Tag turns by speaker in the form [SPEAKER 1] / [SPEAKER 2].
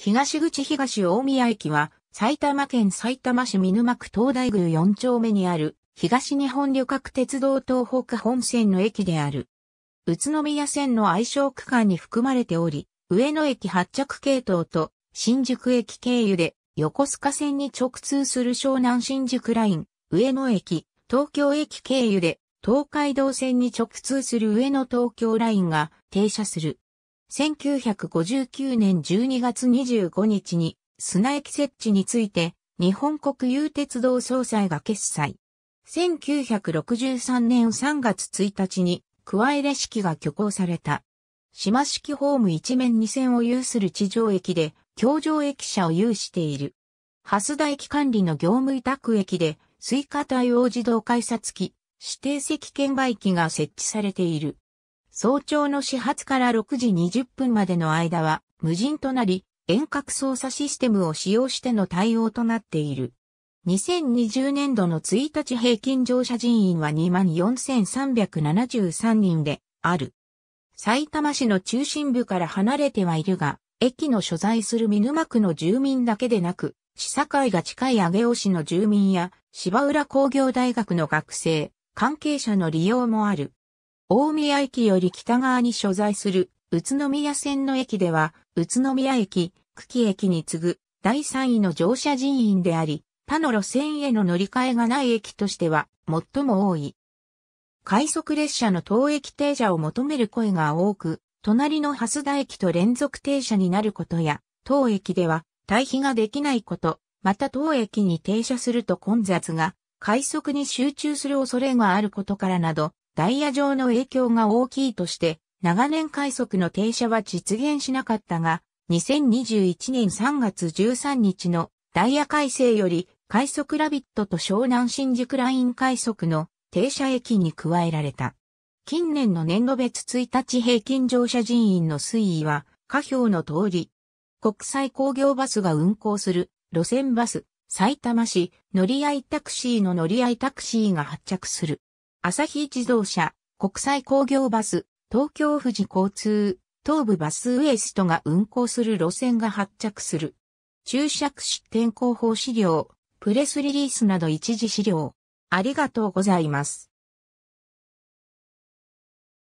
[SPEAKER 1] 東口東大宮駅は、埼玉県埼玉市見沼区東大宮4丁目にある、東日本旅客鉄道東北本線の駅である。宇都宮線の愛称区間に含まれており、上野駅発着系統と新宿駅経由で横須賀線に直通する湘南新宿ライン、上野駅、東京駅経由で東海道線に直通する上野東京ラインが停車する。1959年12月25日に砂駅設置について日本国有鉄道総裁が決裁。1963年3月1日に加えシ式が挙行された。島式ホーム一面二線を有する地上駅で、橋上駅舎を有している。蓮田駅管理の業務委託駅で、スイカ対応自動改札機、指定席券売機が設置されている。早朝の始発から6時20分までの間は無人となり、遠隔操作システムを使用しての対応となっている。2020年度の1日平均乗車人員は24,373人である。埼玉市の中心部から離れてはいるが、駅の所在する見沼区の住民だけでなく、市境が近い上尾市の住民や芝浦工業大学の学生、関係者の利用もある。大宮駅より北側に所在する宇都宮線の駅では、宇都宮駅、久喜駅に次ぐ第3位の乗車人員であり、他の路線への乗り換えがない駅としては最も多い。快速列車の当駅停車を求める声が多く、隣の蓮田駅と連続停車になることや、当駅では退避ができないこと、また当駅に停車すると混雑が快速に集中する恐れがあることからなど、ダイヤ上の影響が大きいとして、長年快速の停車は実現しなかったが、2021年3月13日のダイヤ改正より、快速ラビットと湘南新宿ライン快速の停車駅に加えられた。近年の年度別1日平均乗車人員の推移は、下表の通り、国際工業バスが運行する路線バス、埼玉市乗り合いタクシーの乗り合いタクシーが発着する。朝日自動車、国際工業バス、東京富士交通、東部バスウエストが運行する路線が発着する。注釈出典広報資料、プレスリリースなど一時資料。ありがとうございます。